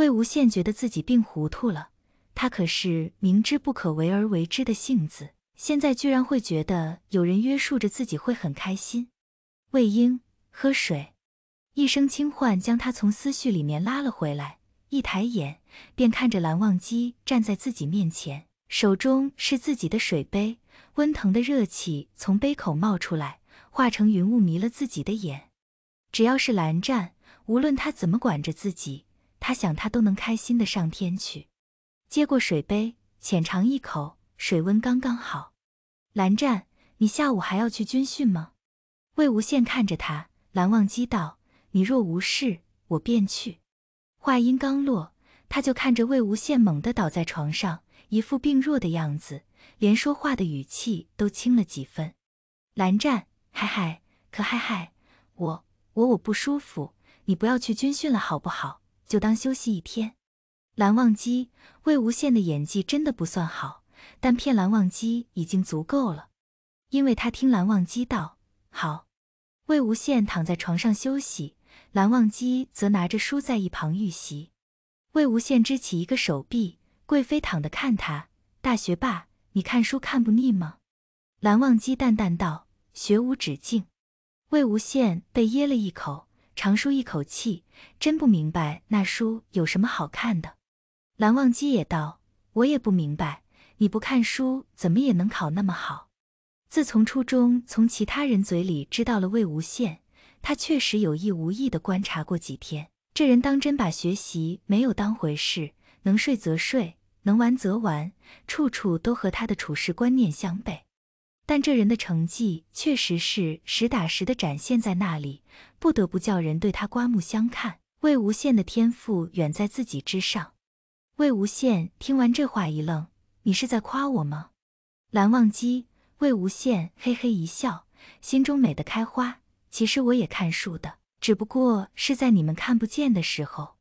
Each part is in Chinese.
魏无羡觉得自己病糊涂了，他可是明知不可为而为之的性子，现在居然会觉得有人约束着自己会很开心。魏婴，喝水。一声轻唤将他从思绪里面拉了回来，一抬眼便看着蓝忘机站在自己面前，手中是自己的水杯，温腾的热气从杯口冒出来，化成云雾迷了自己的眼。只要是蓝湛，无论他怎么管着自己。他想，他都能开心的上天去。接过水杯，浅尝一口，水温刚刚好。蓝湛，你下午还要去军训吗？魏无羡看着他，蓝忘机道：“你若无事，我便去。”话音刚落，他就看着魏无羡猛地倒在床上，一副病弱的样子，连说话的语气都轻了几分。蓝湛，嗨嗨，可嗨嗨，我我我不舒服，你不要去军训了好不好？就当休息一天。蓝忘机，魏无羡的演技真的不算好，但骗蓝忘机已经足够了，因为他听蓝忘机道：“好。”魏无羡躺在床上休息，蓝忘机则拿着书在一旁预习。魏无羡支起一个手臂，贵妃躺着看他，大学霸，你看书看不腻吗？蓝忘机淡淡道：“学无止境。”魏无羡被噎了一口。长舒一口气，真不明白那书有什么好看的。蓝忘机也道：“我也不明白，你不看书怎么也能考那么好？”自从初中从其他人嘴里知道了魏无羡，他确实有意无意地观察过几天，这人当真把学习没有当回事，能睡则睡，能玩则玩，处处都和他的处事观念相悖。但这人的成绩确实是实打实的展现在那里，不得不叫人对他刮目相看。魏无羡的天赋远在自己之上。魏无羡听完这话一愣：“你是在夸我吗？”蓝忘机，魏无羡嘿嘿一笑，心中美得开花。其实我也看书的，只不过是在你们看不见的时候。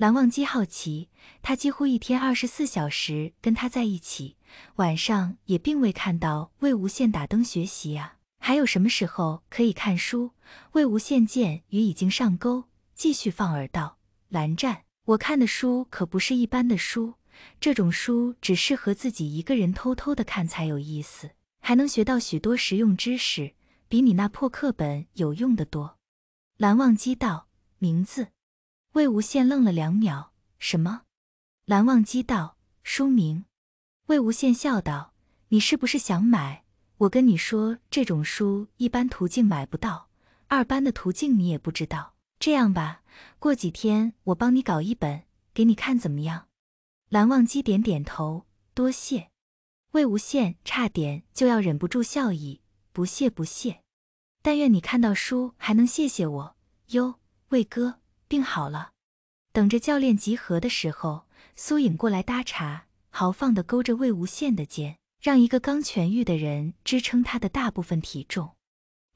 蓝忘机好奇，他几乎一天二十四小时跟他在一起，晚上也并未看到魏无羡打灯学习啊。还有什么时候可以看书？魏无羡见鱼已经上钩，继续放饵道：“蓝湛，我看的书可不是一般的书，这种书只适合自己一个人偷偷的看才有意思，还能学到许多实用知识，比你那破课本有用的多。”蓝忘机道：“名字。”魏无羡愣了两秒，什么？蓝忘机道：“书名。”魏无羡笑道：“你是不是想买？我跟你说，这种书一般途径买不到，二班的途径你也不知道。这样吧，过几天我帮你搞一本给你看，怎么样？”蓝忘机点点头，多谢。魏无羡差点就要忍不住笑意，不谢不谢。但愿你看到书还能谢谢我。哟，魏哥。病好了，等着教练集合的时候，苏颖过来搭茬，豪放地勾着魏无羡的肩，让一个刚痊愈的人支撑他的大部分体重。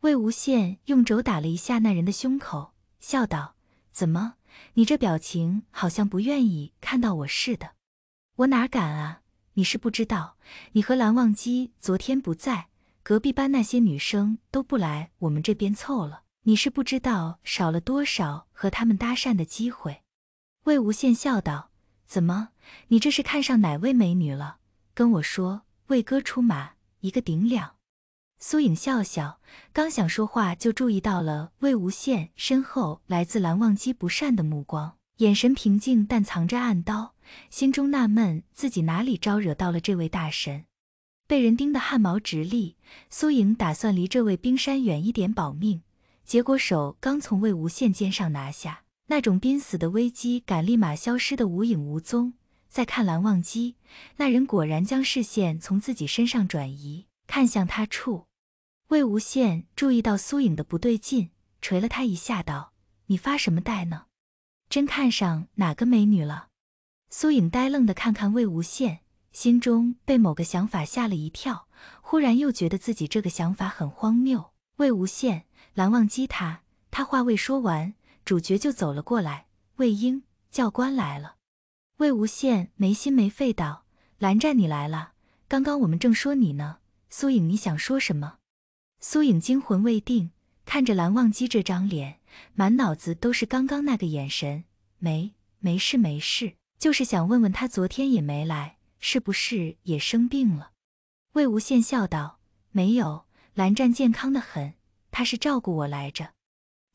魏无羡用肘打了一下那人的胸口，笑道：“怎么，你这表情好像不愿意看到我似的？我哪敢啊！你是不知道，你和蓝忘机昨天不在，隔壁班那些女生都不来我们这边凑了。”你是不知道少了多少和他们搭讪的机会，魏无羡笑道：“怎么，你这是看上哪位美女了？跟我说，魏哥出马，一个顶俩。”苏影笑笑，刚想说话，就注意到了魏无羡身后来自蓝忘机不善的目光，眼神平静但藏着暗刀，心中纳闷自己哪里招惹到了这位大神，被人盯得汗毛直立。苏影打算离这位冰山远一点，保命。结果手刚从魏无羡肩上拿下，那种濒死的危机感立马消失的无影无踪。再看蓝忘机，那人果然将视线从自己身上转移，看向他处。魏无羡注意到苏影的不对劲，捶了他一下，道：“你发什么呆呢？真看上哪个美女了？”苏影呆愣的看看魏无羡，心中被某个想法吓了一跳，忽然又觉得自己这个想法很荒谬。魏无羡。蓝忘机，他他话未说完，主角就走了过来。魏婴，教官来了。魏无羡没心没肺道：“蓝湛，你来了，刚刚我们正说你呢。苏影，你想说什么？”苏影惊魂未定，看着蓝忘机这张脸，满脑子都是刚刚那个眼神。没，没事，没事，就是想问问他，昨天也没来，是不是也生病了？魏无羡笑道：“没有，蓝湛健康的很。”他是照顾我来着，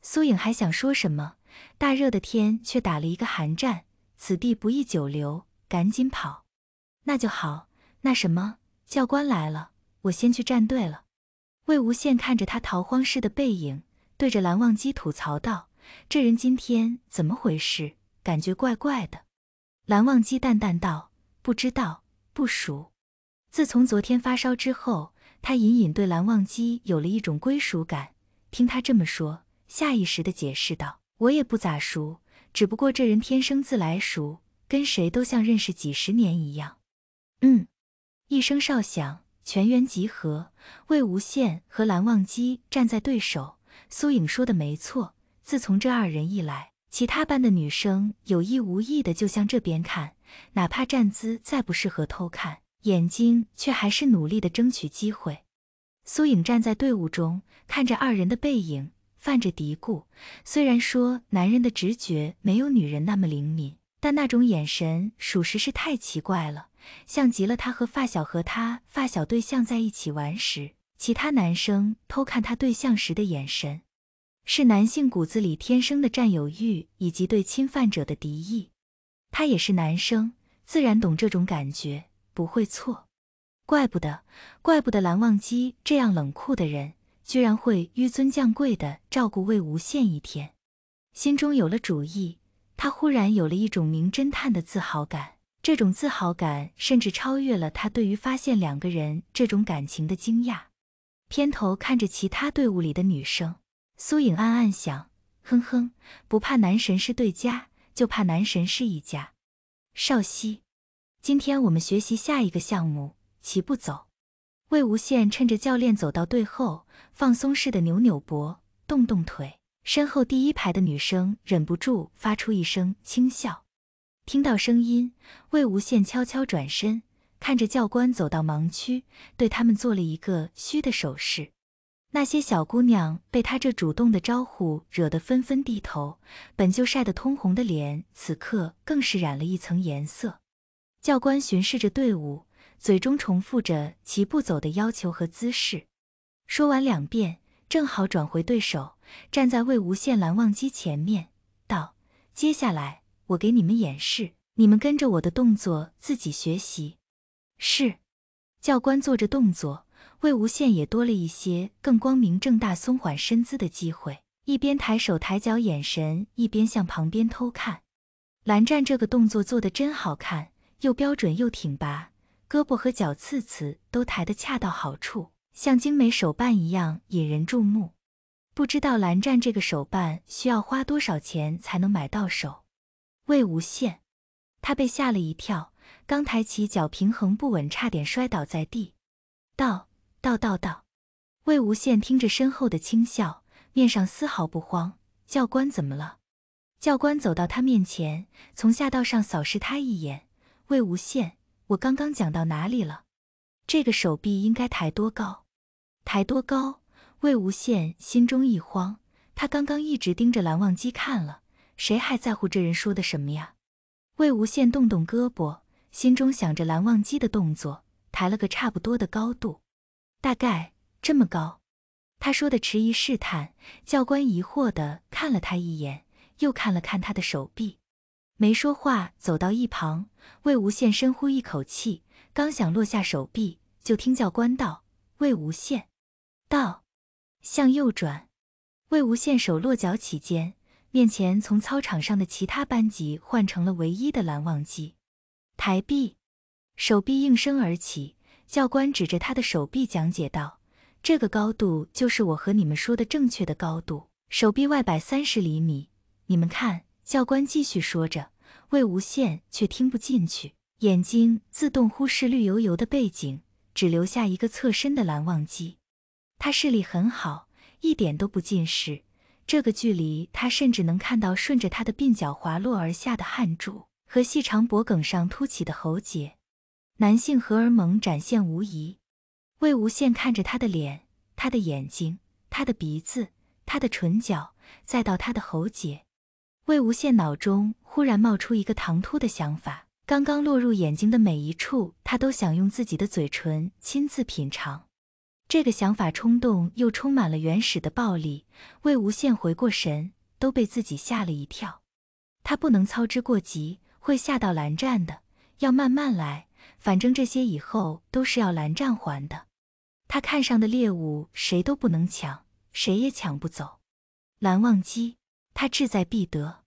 苏影还想说什么，大热的天却打了一个寒战，此地不宜久留，赶紧跑。那就好，那什么，教官来了，我先去站队了。魏无羡看着他逃荒似的背影，对着蓝忘机吐槽道：“这人今天怎么回事？感觉怪怪的。”蓝忘机淡淡道：“不知道，不熟。自从昨天发烧之后。”他隐隐对蓝忘机有了一种归属感，听他这么说，下意识的解释道：“我也不咋熟，只不过这人天生自来熟，跟谁都像认识几十年一样。”嗯，一声哨响，全员集合。魏无羡和蓝忘机站在对手。苏影说的没错，自从这二人一来，其他班的女生有意无意的就向这边看，哪怕站姿再不适合偷看。眼睛却还是努力地争取机会。苏影站在队伍中，看着二人的背影，泛着嘀咕。虽然说男人的直觉没有女人那么灵敏，但那种眼神属实是太奇怪了，像极了他和发小和他发小对象在一起玩时，其他男生偷看他对象时的眼神。是男性骨子里天生的占有欲以及对侵犯者的敌意。他也是男生，自然懂这种感觉。不会错，怪不得，怪不得蓝忘机这样冷酷的人，居然会纡尊降贵的照顾魏无羡一天。心中有了主意，他忽然有了一种名侦探的自豪感，这种自豪感甚至超越了他对于发现两个人这种感情的惊讶。偏头看着其他队伍里的女生，苏影暗暗想：哼哼，不怕男神是对家，就怕男神是一家。少熙。今天我们学习下一个项目，齐步走。魏无羡趁着教练走到队后，放松似的扭扭脖，动动腿。身后第一排的女生忍不住发出一声轻笑。听到声音，魏无羡悄悄转身，看着教官走到盲区，对他们做了一个虚的手势。那些小姑娘被他这主动的招呼惹得纷纷低头，本就晒得通红的脸，此刻更是染了一层颜色。教官巡视着队伍，嘴中重复着齐步走的要求和姿势。说完两遍，正好转回对手，站在魏无羡、蓝忘机前面，道：“接下来我给你们演示，你们跟着我的动作自己学习。”是。教官做着动作，魏无羡也多了一些更光明正大松缓身姿的机会。一边抬手抬脚，眼神一边向旁边偷看。蓝湛这个动作做的真好看。又标准又挺拔，胳膊和脚次次都抬得恰到好处，像精美手办一样引人注目。不知道蓝湛这个手办需要花多少钱才能买到手？魏无羡，他被吓了一跳，刚抬起脚，平衡不稳，差点摔倒在地。道道道道！魏无羡听着身后的轻笑，面上丝毫不慌。教官怎么了？教官走到他面前，从下到上扫视他一眼。魏无羡，我刚刚讲到哪里了？这个手臂应该抬多高？抬多高？魏无羡心中一慌，他刚刚一直盯着蓝忘机看了，谁还在乎这人说的什么呀？魏无羡动动胳膊，心中想着蓝忘机的动作，抬了个差不多的高度，大概这么高。他说的迟疑试探，教官疑惑的看了他一眼，又看了看他的手臂。没说话，走到一旁。魏无羡深呼一口气，刚想落下手臂，就听教官道：“魏无羡，道向右转。”魏无羡手落脚起间，面前从操场上的其他班级换成了唯一的蓝忘机。抬臂，手臂应声而起。教官指着他的手臂讲解道：“这个高度就是我和你们说的正确的高度，手臂外摆三十厘米。你们看。”教官继续说着，魏无羡却听不进去，眼睛自动忽视绿油油的背景，只留下一个侧身的蓝忘机。他视力很好，一点都不近视，这个距离他甚至能看到顺着他的鬓角滑落而下的汗珠和细长脖梗上凸起的喉结，男性荷尔蒙展现无疑。魏无羡看着他的脸，他的眼睛，他的鼻子，他的唇角，再到他的喉结。魏无羡脑中忽然冒出一个唐突的想法，刚刚落入眼睛的每一处，他都想用自己的嘴唇亲自品尝。这个想法冲动又充满了原始的暴力。魏无羡回过神，都被自己吓了一跳。他不能操之过急，会吓到蓝湛的。要慢慢来，反正这些以后都是要蓝湛还的。他看上的猎物，谁都不能抢，谁也抢不走。蓝忘机。他志在必得。